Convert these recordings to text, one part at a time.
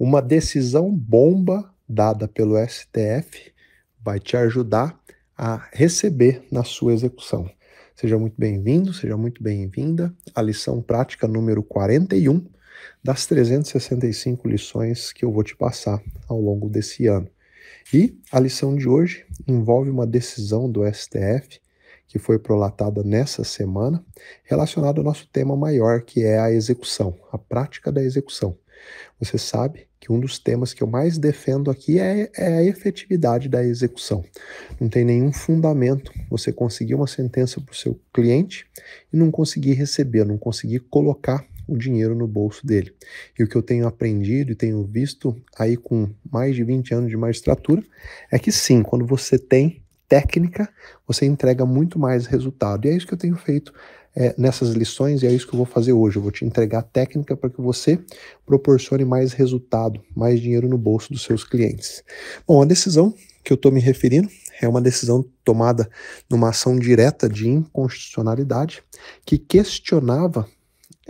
Uma decisão bomba dada pelo STF vai te ajudar a receber na sua execução. Seja muito bem-vindo, seja muito bem-vinda à lição prática número 41 das 365 lições que eu vou te passar ao longo desse ano. E a lição de hoje envolve uma decisão do STF que foi prolatada nessa semana relacionada ao nosso tema maior, que é a execução, a prática da execução. Você sabe que um dos temas que eu mais defendo aqui é, é, a efetividade da execução. Não tem nenhum fundamento você conseguir uma sentença para o seu cliente e não conseguir receber, não conseguir colocar o dinheiro no bolso dele. E o que eu tenho aprendido e tenho visto aí com mais de 20 anos de magistratura é que sim, quando você tem técnica, você entrega muito mais resultado. E é isso que eu tenho feito é, nessas lições e é isso que eu vou fazer hoje. Eu vou te entregar técnica para que você proporcione mais resultado, mais dinheiro no bolso dos seus clientes. Bom, a decisão que eu estou me referindo é uma decisão tomada numa ação direta de inconstitucionalidade que questionava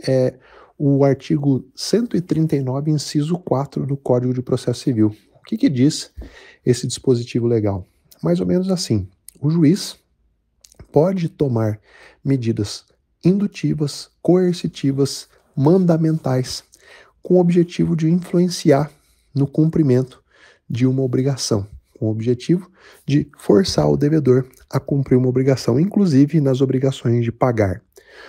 é, o artigo 139, inciso 4 do Código de Processo Civil. O que, que diz esse dispositivo legal? Mais ou menos assim: o juiz pode tomar medidas indutivas, coercitivas, mandamentais, com o objetivo de influenciar no cumprimento de uma obrigação, com o objetivo de forçar o devedor a cumprir uma obrigação, inclusive nas obrigações de pagar.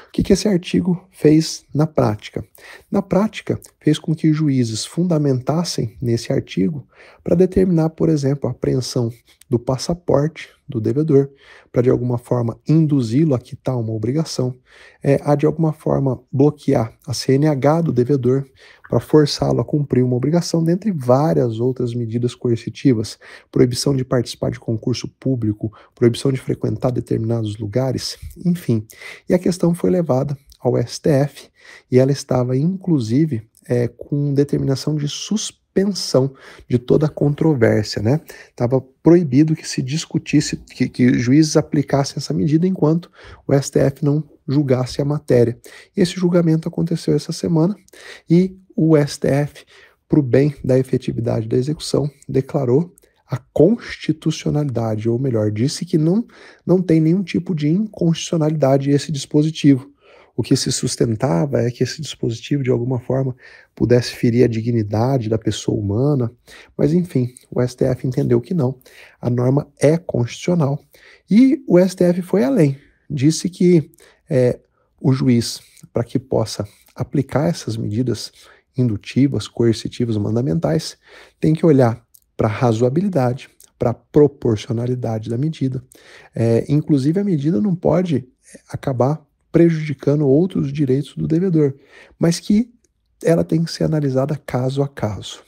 O que, que esse artigo fez na prática? Na prática, fez com que juízes fundamentassem nesse artigo para determinar, por exemplo, a apreensão do passaporte do devedor, para de alguma forma induzi-lo a quitar uma obrigação, é, a de alguma forma bloquear a CNH do devedor, para forçá-lo a cumprir uma obrigação, dentre várias outras medidas coercitivas, proibição de participar de concurso público, proibição de frequentar determinados lugares, enfim. E a questão foi levada ao STF e ela estava, inclusive, é, com determinação de suspensão de toda a controvérsia, né? Estava proibido que se discutisse, que, que juízes aplicassem essa medida enquanto o STF não julgasse a matéria. Esse julgamento aconteceu essa semana e o STF, para o bem da efetividade da execução, declarou a constitucionalidade, ou melhor, disse que não, não tem nenhum tipo de inconstitucionalidade esse dispositivo. O que se sustentava é que esse dispositivo, de alguma forma, pudesse ferir a dignidade da pessoa humana, mas enfim, o STF entendeu que não. A norma é constitucional. E o STF foi além, disse que é, o juiz, para que possa aplicar essas medidas indutivas, coercitivas, mandamentais, tem que olhar para a razoabilidade, para a proporcionalidade da medida. É, inclusive, a medida não pode é, acabar prejudicando outros direitos do devedor, mas que ela tem que ser analisada caso a caso.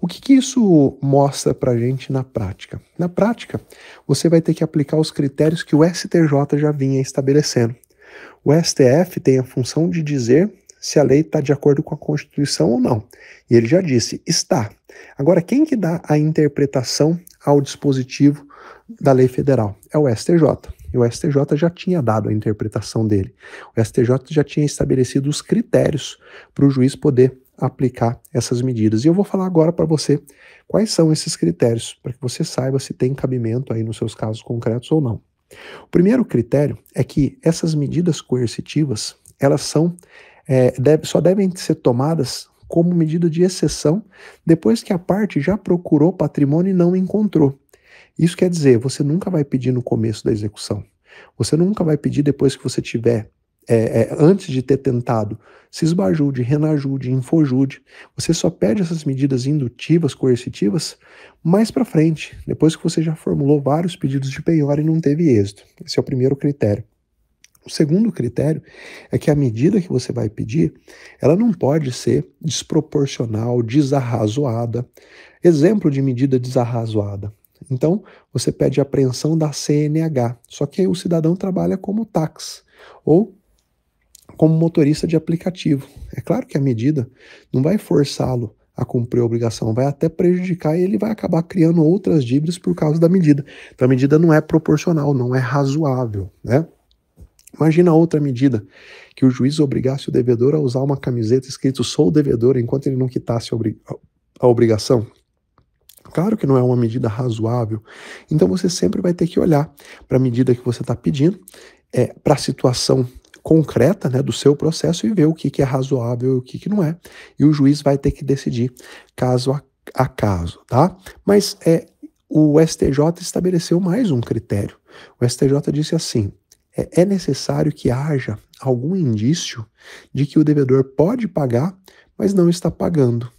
O que, que isso mostra para a gente na prática? Na prática, você vai ter que aplicar os critérios que o STJ já vinha estabelecendo. O STF tem a função de dizer se a lei está de acordo com a Constituição ou não. E ele já disse, está. Agora, quem que dá a interpretação ao dispositivo da lei federal? É o STJ. E o STJ já tinha dado a interpretação dele. O STJ já tinha estabelecido os critérios para o juiz poder aplicar essas medidas. E eu vou falar agora para você quais são esses critérios, para que você saiba se tem cabimento aí nos seus casos concretos ou não. O primeiro critério é que essas medidas coercitivas, elas são é, deve, só devem ser tomadas como medida de exceção depois que a parte já procurou patrimônio e não encontrou. Isso quer dizer, você nunca vai pedir no começo da execução. Você nunca vai pedir depois que você tiver, é, é, antes de ter tentado, Cisbajude, Renajude, Infojude. Você só pede essas medidas indutivas, coercitivas, mais para frente, depois que você já formulou vários pedidos de penhora e não teve êxito. Esse é o primeiro critério. O segundo critério é que a medida que você vai pedir, ela não pode ser desproporcional, desarrazoada. Exemplo de medida desarrazoada. Então, você pede apreensão da CNH, só que aí o cidadão trabalha como táxi ou como motorista de aplicativo. É claro que a medida não vai forçá-lo a cumprir a obrigação, vai até prejudicar e ele vai acabar criando outras dívidas por causa da medida. Então, a medida não é proporcional, não é razoável, né? Imagina outra medida, que o juiz obrigasse o devedor a usar uma camiseta escrito sou devedor enquanto ele não quitasse a obrigação. Claro que não é uma medida razoável. Então você sempre vai ter que olhar para a medida que você está pedindo, é, eh, para a situação concreta né, do seu processo e ver o que, que é razoável e o que, que não é. E o juiz vai ter que decidir caso a, a caso, tá? Mas é, o STJ estabeleceu mais um critério. O STJ disse assim: é, é necessário que haja algum indício de que o devedor pode pagar, mas não está pagando.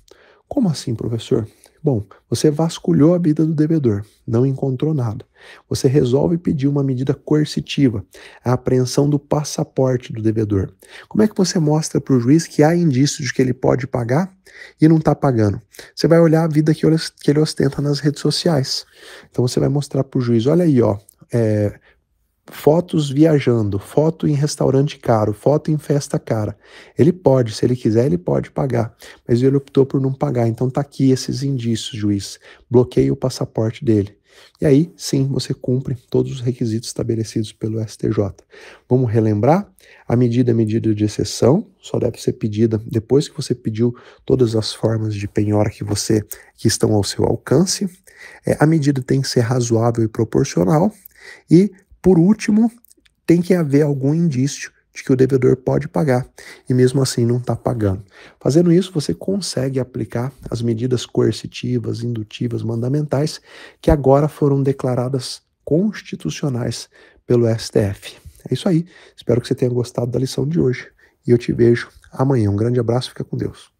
Como assim, professor? Bom, você vasculhou a vida do devedor, não encontrou nada. Você resolve pedir uma medida coercitiva, a apreensão do passaporte do devedor. Como é que você mostra para o juiz que há indícios de que ele pode pagar e não está pagando? Você vai olhar a vida que ele ostenta nas redes sociais. Então você vai mostrar para o juiz: olha aí, ó, é, fotos viajando, foto em restaurante caro, foto em festa cara. Ele pode, se ele quiser, ele pode pagar, mas ele optou por não pagar. Então tá aqui esses indícios, juiz. Bloqueia o passaporte dele. E aí, sim, você cumpre todos os requisitos estabelecidos pelo STJ. Vamos relembrar? A medida é medida de exceção, só deve ser pedida depois que você pediu todas as formas de penhora que você que estão ao seu alcance. É, a medida tem que ser razoável e proporcional, e por último, tem que haver algum indício de que o devedor pode pagar e mesmo assim não está pagando. Fazendo isso, você consegue aplicar as medidas coercitivas, indutivas, mandamentais que agora foram declaradas constitucionais pelo STF. É isso aí. Espero que você tenha gostado da lição de hoje e eu te vejo amanhã. Um grande abraço, fica com Deus.